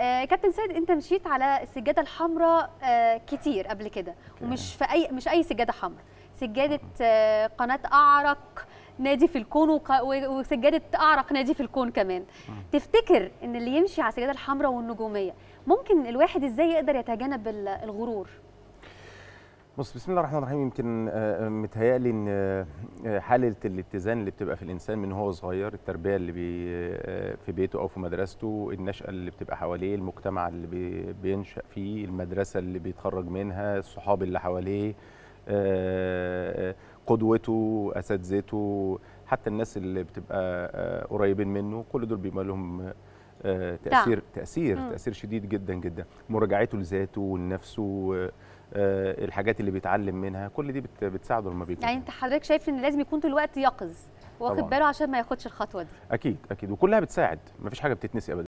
آه، كابتن سيد انت مشيت على السجاده الحمراء آه، كتير قبل كده ومش في اي مش اي سجاده حمراء سجاده آه، قناه اعرق نادي في الكون وسجاده اعرق نادي في الكون كمان تفتكر ان اللي يمشي على السجاده الحمراء والنجوميه ممكن الواحد ازاي يقدر يتجنب الغرور بص بسم الله الرحمن الرحيم يمكن آه، آه، متهيألي ان آه، حاله الاتزان اللي بتبقى في الانسان من هو صغير التربيه اللي بي في بيته او في مدرسته النشاه اللي بتبقى حواليه المجتمع اللي بي بينشا فيه المدرسه اللي بيتخرج منها الصحاب اللي حواليه قدوته اساتذته حتى الناس اللي بتبقى قريبين منه كل دول بيبقى لهم آه، تاثير تاثير مم. تاثير شديد جدا جدا مراجعته لذاته ولنفسه آه، آه، الحاجات اللي بيتعلم منها كل دي بتساعده لما بيكون يعني انت حضرتك شايف ان لازم يكون طول الوقت يقظ واخد باله عشان ما ياخدش الخطوه دي اكيد اكيد وكلها بتساعد مفيش حاجه بتتنسي ابدا